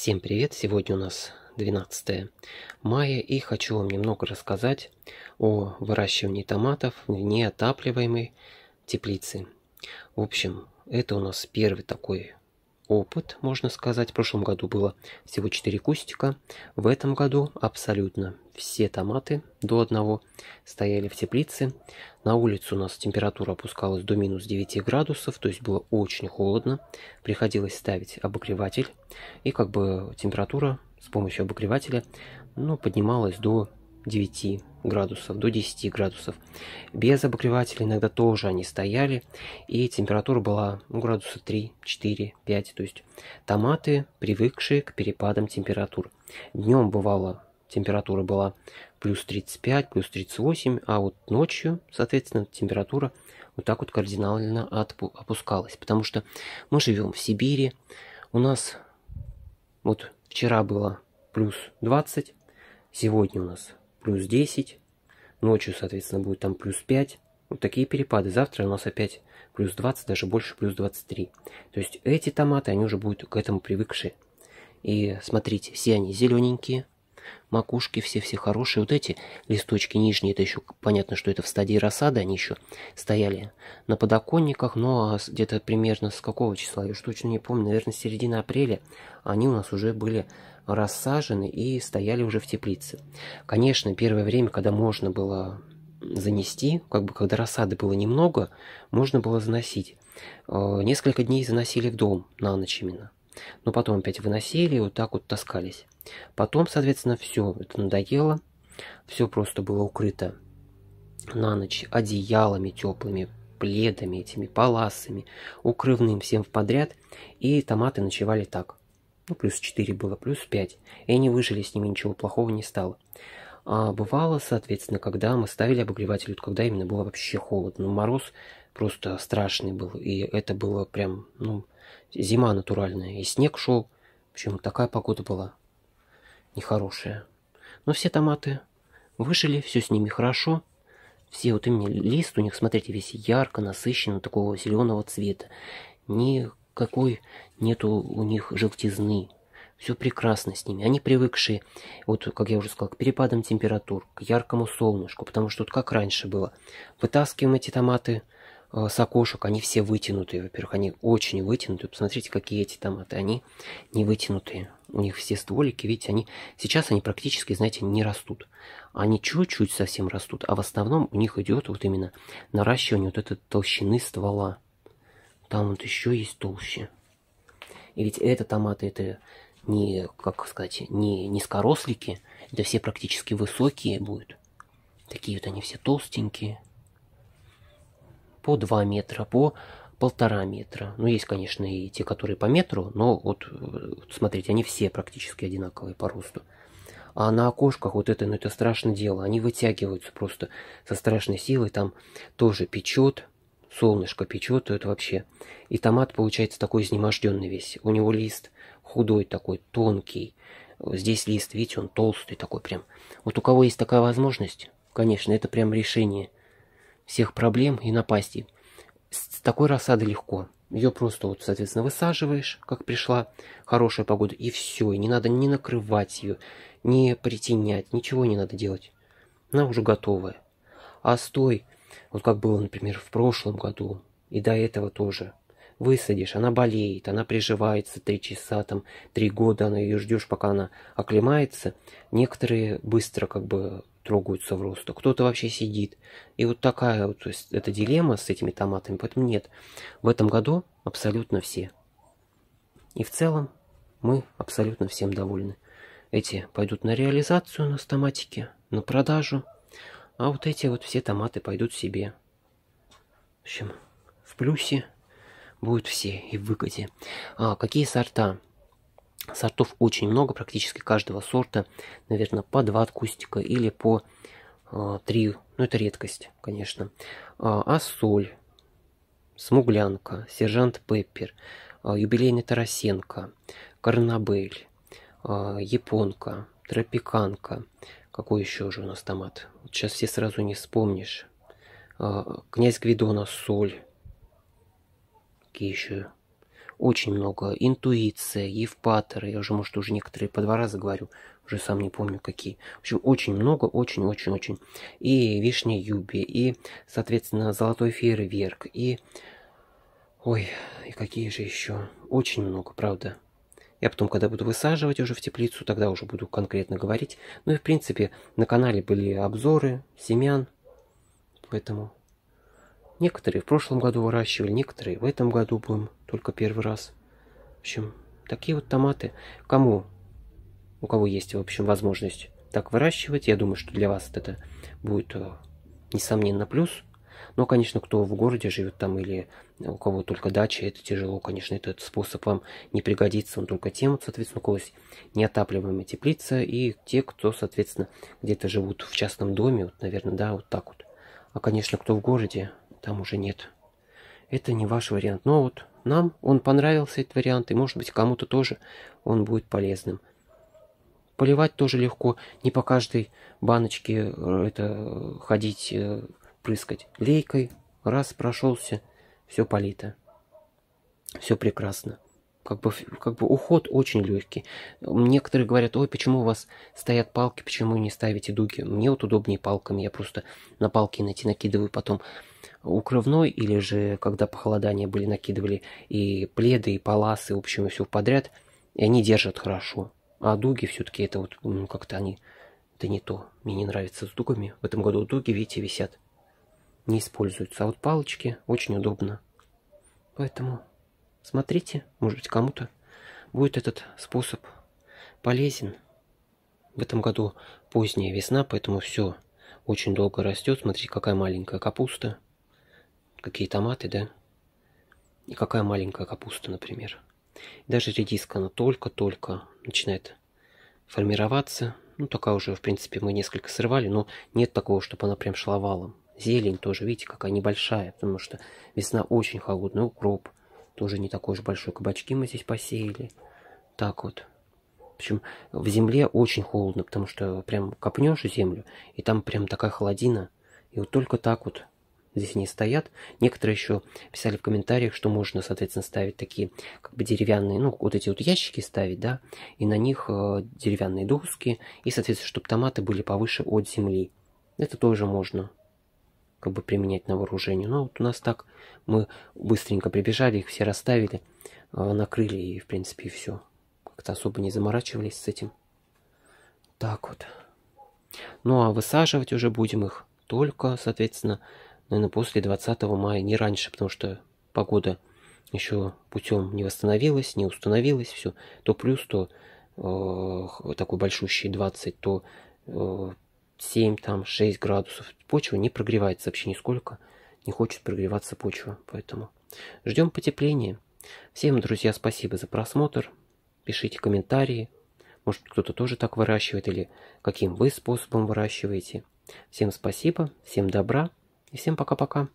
Всем привет! Сегодня у нас 12 мая и хочу вам немного рассказать о выращивании томатов в неотапливаемой теплице. В общем, это у нас первый такой опыт, можно сказать. В прошлом году было всего 4 кустика. В этом году абсолютно все томаты до одного стояли в теплице. На улице у нас температура опускалась до минус 9 градусов, то есть было очень холодно. Приходилось ставить обогреватель. И как бы температура с помощью обогревателя ну, поднималась до 9 градусов до 10 градусов. Без обогревателя иногда тоже они стояли, и температура была ну, градуса 3, 4, 5. То есть томаты, привыкшие к перепадам температур. Днем бывало температура была плюс 35, плюс 38, а вот ночью, соответственно, температура вот так вот кардинально опускалась. Потому что мы живем в Сибири, у нас вот вчера было плюс 20, сегодня у нас плюс 10, ночью, соответственно, будет там плюс 5. Вот такие перепады. Завтра у нас опять плюс 20, даже больше плюс 23. То есть эти томаты, они уже будут к этому привыкшие. И смотрите, все они зелененькие, макушки все-все хорошие. Вот эти листочки нижние, это еще понятно, что это в стадии рассады, они еще стояли на подоконниках, но ну, а где-то примерно с какого числа, я уж точно не помню, наверное, середина апреля они у нас уже были рассажены и стояли уже в теплице. Конечно, первое время, когда можно было занести, как бы когда рассады было немного, можно было заносить. Э, несколько дней заносили в дом на ночь именно но потом опять выносили и вот так вот таскались. Потом, соответственно, все это надоело, все просто было укрыто на ночь одеялами теплыми, пледами этими, паласами, укрывным всем в подряд, и томаты ночевали так. Ну, плюс 4 было, плюс 5. И они выжили, с ними ничего плохого не стало. А бывало, соответственно, когда мы ставили обогреватель, вот когда именно было вообще холодно. Ну, мороз просто страшный был, и это было прям, ну, зима натуральная, и снег шел. причем такая погода была нехорошая. Но все томаты выжили, все с ними хорошо. Все вот именно лист у них, смотрите, весь ярко, насыщенно, такого зеленого цвета. Никакой нету у них желтизны. Все прекрасно с ними. Они привыкшие, вот, как я уже сказал, к перепадам температур, к яркому солнышку, потому что вот как раньше было. Вытаскиваем эти томаты, Э, с окошек, они все вытянутые. Во-первых, они очень вытянутые. Посмотрите, какие эти томаты. Они не вытянутые. У них все стволики, видите, они сейчас они практически, знаете, не растут. Они чуть-чуть совсем растут, а в основном у них идет вот именно наращивание вот этой толщины ствола. Там вот еще есть толще. И ведь это томаты, это не, как сказать, не низкорослики, это все практически высокие будут. Такие вот они все толстенькие по 2 метра, по полтора метра. Ну, есть, конечно, и те, которые по метру, но вот, э, смотрите, они все практически одинаковые по росту. А на окошках вот это, ну это страшное дело, они вытягиваются просто со страшной силой, там тоже печет, солнышко печет, это вообще. И томат получается такой изнеможденный весь, у него лист худой такой, тонкий. Здесь лист, видите, он толстый такой прям. Вот у кого есть такая возможность, конечно, это прям решение – всех проблем и напастей. С такой рассады легко. Ее просто, вот, соответственно, высаживаешь, как пришла хорошая погода, и все. И не надо не накрывать ее, не притенять, ничего не надо делать. Она уже готовая. А стой, вот как было, например, в прошлом году, и до этого тоже. Высадишь, она болеет, она приживается три часа, там, три года, она ее ждешь, пока она оклемается. Некоторые быстро как бы трогаются в рост, а кто-то вообще сидит. И вот такая вот, то есть, эта дилемма с этими томатами, поэтому нет. В этом году абсолютно все. И в целом мы абсолютно всем довольны. Эти пойдут на реализацию у нас томатики, на продажу, а вот эти вот все томаты пойдут себе. В общем, в плюсе будут все и в выгоде. А, какие сорта? Сортов очень много, практически каждого сорта, наверное, по два откустика или по а, три, ну это редкость, конечно. А, Ассоль, Смуглянка, Сержант Пеппер, а, Юбилейный Тарасенко, Карнабель, а, Японка, Тропиканка. Какой еще же у нас томат? Вот сейчас все сразу не вспомнишь. князь Гвидона, Соль. Какие еще очень много. Интуиция, Евпатор, я уже, может, уже некоторые по два раза говорю, уже сам не помню какие. В общем, очень много, очень-очень-очень. И Вишня Юби, и, соответственно, Золотой Фейерверк, и... Ой, и какие же еще. Очень много, правда. Я потом, когда буду высаживать уже в теплицу, тогда уже буду конкретно говорить. Ну и, в принципе, на канале были обзоры семян, поэтому... Некоторые в прошлом году выращивали, некоторые в этом году будем только первый раз. В общем, такие вот томаты. Кому, у кого есть, в общем, возможность так выращивать, я думаю, что для вас это будет, э, несомненно, плюс. Но, конечно, кто в городе живет там или у кого только дача, это тяжело, конечно, этот способ вам не пригодится. Он только тем, соответственно, у кого есть неотапливаемая теплица и те, кто, соответственно, где-то живут в частном доме, вот, наверное, да, вот так вот. А, конечно, кто в городе, там уже нет. Это не ваш вариант, но вот нам он понравился этот вариант, и может быть кому-то тоже он будет полезным. Поливать тоже легко, не по каждой баночке э, это э, ходить, э, прыскать. Лейкой раз прошелся, все полито. Все прекрасно как бы, как бы уход очень легкий. Некоторые говорят, ой, почему у вас стоят палки, почему не ставите дуги? Мне вот удобнее палками, я просто на палки найти накидываю потом укрывной, или же когда похолодания были, накидывали и пледы, и паласы, в общем, и все подряд, и они держат хорошо. А дуги все-таки это вот ну, как-то они, это не то. Мне не нравится с дугами. В этом году дуги, видите, висят. Не используются. А вот палочки очень удобно. Поэтому Смотрите, может быть, кому-то будет этот способ полезен. В этом году поздняя весна, поэтому все очень долго растет. Смотрите, какая маленькая капуста, какие томаты, да? И какая маленькая капуста, например. даже редиска, она только-только начинает формироваться. Ну, такая уже, в принципе, мы несколько срывали, но нет такого, чтобы она прям шла валом. Зелень тоже, видите, какая небольшая, потому что весна очень холодная, укроп – тоже не такой уж большой. Кабачки мы здесь посеяли. Так вот. В общем, в земле очень холодно, потому что прям копнешь землю, и там прям такая холодина. И вот только так вот здесь они стоят. Некоторые еще писали в комментариях, что можно, соответственно, ставить такие как бы деревянные, ну, вот эти вот ящики ставить, да, и на них э, деревянные доски, и, соответственно, чтобы томаты были повыше от земли. Это тоже можно как бы применять на вооружение. Но ну, а вот у нас так мы быстренько прибежали, их все расставили, а, накрыли и в принципе все. Как-то особо не заморачивались с этим. Так вот. Ну а высаживать уже будем их только, соответственно, наверное, после 20 мая, не раньше, потому что погода еще путем не восстановилась, не установилась, все. То плюс, то э, такой большущий 20, то э, 7, там 6 градусов. Почва не прогревается вообще нисколько, не хочет прогреваться почва, поэтому ждем потепления. Всем, друзья, спасибо за просмотр, пишите комментарии, может кто-то тоже так выращивает или каким вы способом выращиваете. Всем спасибо, всем добра и всем пока-пока.